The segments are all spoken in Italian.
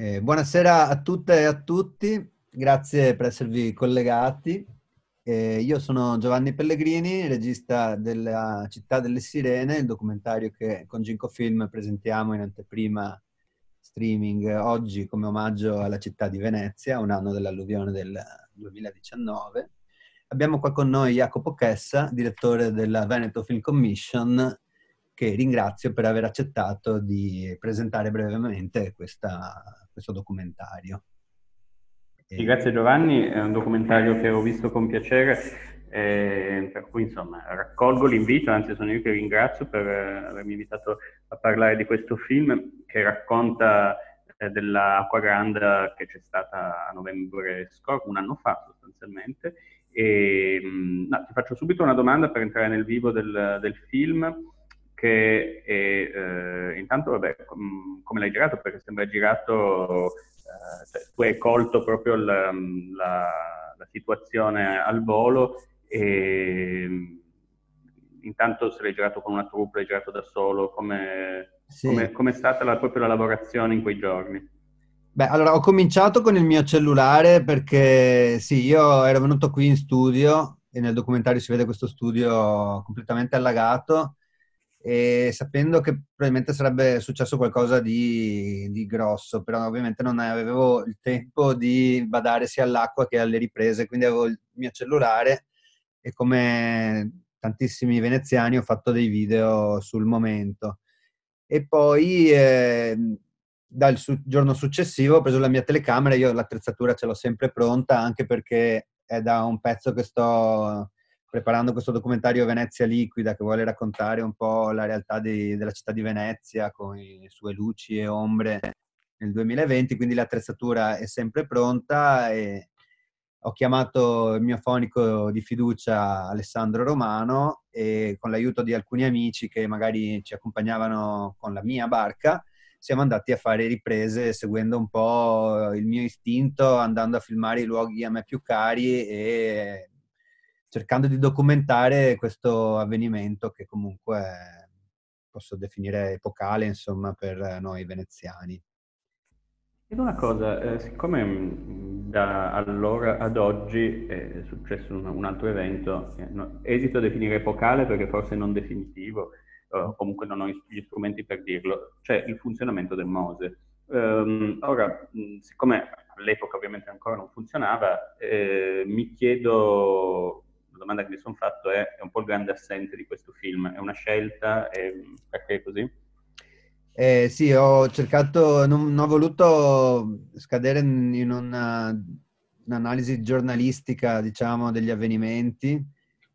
Eh, buonasera a tutte e a tutti, grazie per esservi collegati. Eh, io sono Giovanni Pellegrini, regista della Città delle Sirene, il documentario che con Ginco Film presentiamo in anteprima streaming oggi come omaggio alla città di Venezia, un anno dell'alluvione del 2019. Abbiamo qua con noi Jacopo Chessa, direttore della Veneto Film Commission che ringrazio per aver accettato di presentare brevemente questa, questo documentario. Sì, grazie Giovanni, è un documentario che ho visto con piacere, eh, per cui insomma raccolgo l'invito, anzi sono io che ringrazio per eh, avermi invitato a parlare di questo film che racconta eh, dell'acqua grande che c'è stata a novembre scorso, un anno fa sostanzialmente. E, mm, no, ti faccio subito una domanda per entrare nel vivo del, del film che è, eh, intanto, vabbè, com- come l'hai girato? Perché sembra girato, eh, cioè, tu hai colto proprio la, la, la, situazione al volo e intanto se l'hai girato con una troupe, l'hai girato da solo, come, sì. come, come è stata la, proprio la lavorazione in quei giorni? Beh, allora ho cominciato con il mio cellulare perché sì, io ero venuto qui in studio e nel documentario si vede questo studio completamente allagato e sapendo che probabilmente sarebbe successo qualcosa di, di, grosso, però ovviamente non avevo il tempo di badare sia all'acqua che alle riprese, quindi avevo il mio cellulare e come tantissimi veneziani ho fatto dei video sul momento. E poi eh, dal su- giorno successivo ho preso la mia telecamera, io l'attrezzatura ce l'ho sempre pronta anche perché è da un pezzo che sto preparando questo documentario Venezia Liquida che vuole raccontare un po' la realtà di, della città di Venezia con le sue luci e ombre nel 2020, quindi l'attrezzatura è sempre pronta e ho chiamato il mio fonico di fiducia Alessandro Romano e con l'aiuto di alcuni amici che magari ci accompagnavano con la mia barca siamo andati a fare riprese seguendo un po' il mio istinto, andando a filmare i luoghi a me più cari e cercando di documentare questo avvenimento che comunque posso definire epocale, insomma, per noi veneziani. Chiedo una cosa, eh, siccome mm, da allora ad oggi è successo un, un altro evento, eh, no, esito a definire epocale perché forse non definitivo, eh, o comunque non ho gli strumenti per dirlo, cioè il funzionamento del Mose. Um, ora, mm, siccome all'epoca ovviamente ancora non funzionava, eh, mi chiedo la domanda che mi sono fatto è, è un po' il grande assente di questo film, è una scelta, è, perché così? Eh, sì, ho cercato, non, non ho voluto scadere in una, un'analisi giornalistica, diciamo, degli avvenimenti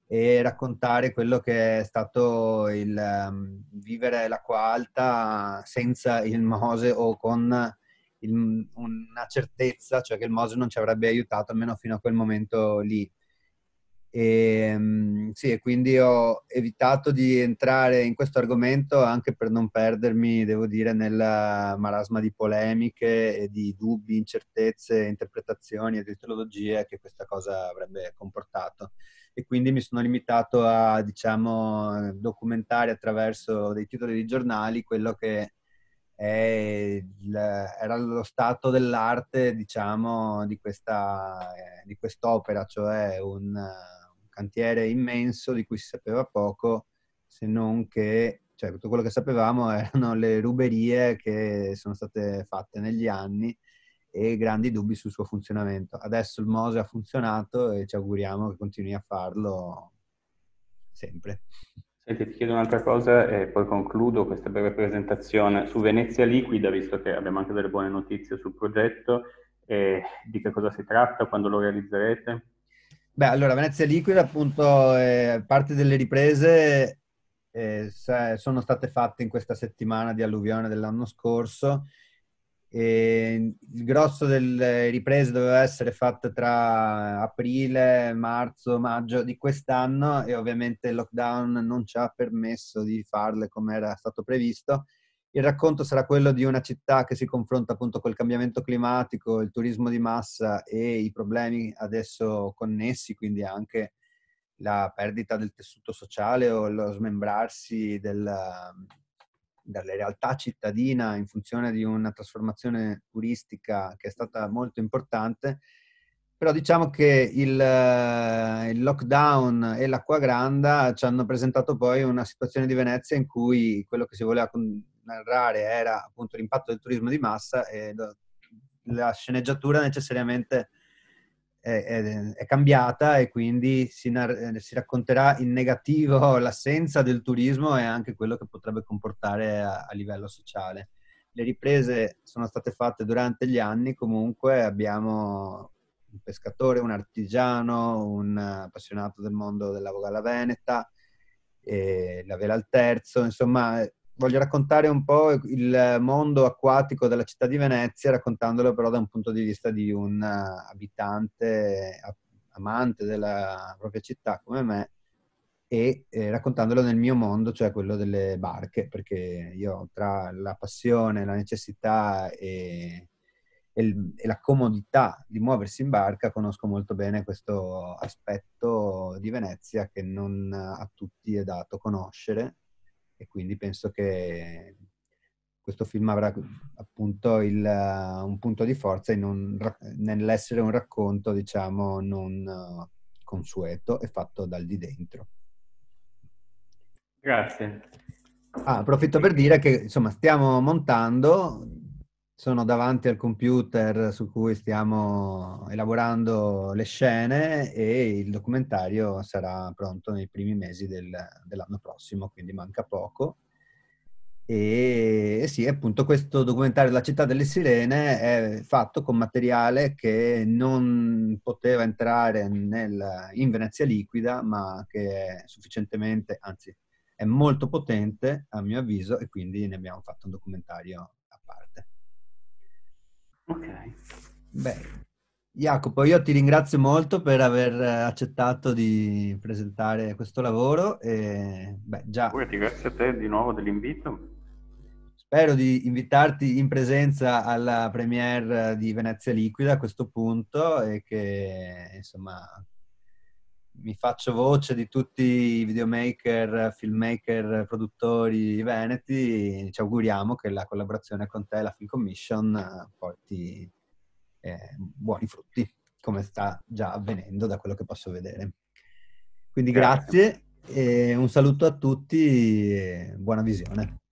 e raccontare quello che è stato il um, vivere l'acqua alta senza il Mose o con il, una certezza, cioè che il Mose non ci avrebbe aiutato almeno fino a quel momento lì. E, ehm, sì, e quindi ho evitato di entrare in questo argomento anche per non perdermi, devo dire, nel marasma di polemiche e di dubbi, incertezze, interpretazioni e teologie che questa cosa avrebbe comportato. E quindi mi sono limitato a, diciamo, documentare attraverso dei titoli di giornali quello che il, era lo stato dell'arte, diciamo, di, questa, eh, di quest'opera, cioè un cantiere immenso di cui si sapeva poco, se non che cioè, tutto quello che sapevamo erano le ruberie che sono state fatte negli anni e grandi dubbi sul suo funzionamento. Adesso il Mose ha funzionato e ci auguriamo che continui a farlo sempre. Senti, ti chiedo un'altra cosa e poi concludo questa breve presentazione. Su Venezia Liquida, visto che abbiamo anche delle buone notizie sul progetto, E eh, di che cosa si tratta, quando lo realizzerete? Beh, allora, Venezia Liquida, appunto, eh, parte delle riprese eh, sono state fatte in questa settimana di alluvione dell'anno scorso. E il grosso delle riprese doveva essere fatto tra aprile, marzo, maggio di quest'anno e ovviamente il lockdown non ci ha permesso di farle come era stato previsto il racconto sarà quello di una città che si confronta appunto col cambiamento climatico, il turismo di massa e i problemi adesso connessi, quindi anche la perdita del tessuto sociale o lo smembrarsi della, della realtà cittadina in funzione di una trasformazione turistica che è stata molto importante. Però diciamo che il, il lockdown e l'acqua granda ci hanno presentato poi una situazione di Venezia in cui quello che si voleva con, narrare era appunto l'impatto del turismo di massa e la sceneggiatura necessariamente è, è, è cambiata e quindi si, nar- eh, si, racconterà in negativo l'assenza del turismo e anche quello che potrebbe comportare a, a livello sociale. Le riprese sono state fatte durante gli anni, comunque abbiamo un pescatore, un artigiano, un appassionato del mondo della vogalla veneta, la vela al terzo, insomma voglio raccontare un po' il mondo acquatico della città di Venezia, raccontandolo però da un punto di vista di un eh, abitante, amante della propria città come me, e eh, raccontandolo nel mio mondo, cioè quello delle barche, perché io tra la passione, la necessità e, e, e la comodità di muoversi in barca conosco molto bene questo aspetto di Venezia che non a tutti è dato conoscere e quindi penso che questo film avrà appunto il, eh, un punto di forza un, nell'essere un racconto, diciamo, non eh, consueto e fatto dal di dentro. Grazie. Ah, approfitto per dire che insomma stiamo montando sono davanti al computer su cui stiamo elaborando le scene e il documentario sarà pronto nei primi mesi del, dell'anno prossimo, quindi manca poco. E, e, sì, appunto questo documentario della città delle sirene è fatto con materiale che non poteva entrare nel, in Venezia liquida, ma che è sufficientemente, anzi è molto potente a mio avviso e quindi ne abbiamo fatto un documentario Ok. Beh, Jacopo, io ti ringrazio molto per aver eh, accettato di presentare questo lavoro. E, beh, già. Ti grazie a te di nuovo dell'invito. Spero di invitarti in presenza alla premiere di Venezia Liquida a questo punto e che insomma mi faccio voce di tutti i videomaker, filmmaker, produttori veneti, ci auguriamo che la collaborazione con te, la Film Commission, eh, porti eh, buoni frutti, come sta già avvenendo da quello che posso vedere. Quindi grazie, grazie un saluto a tutti e buona visione.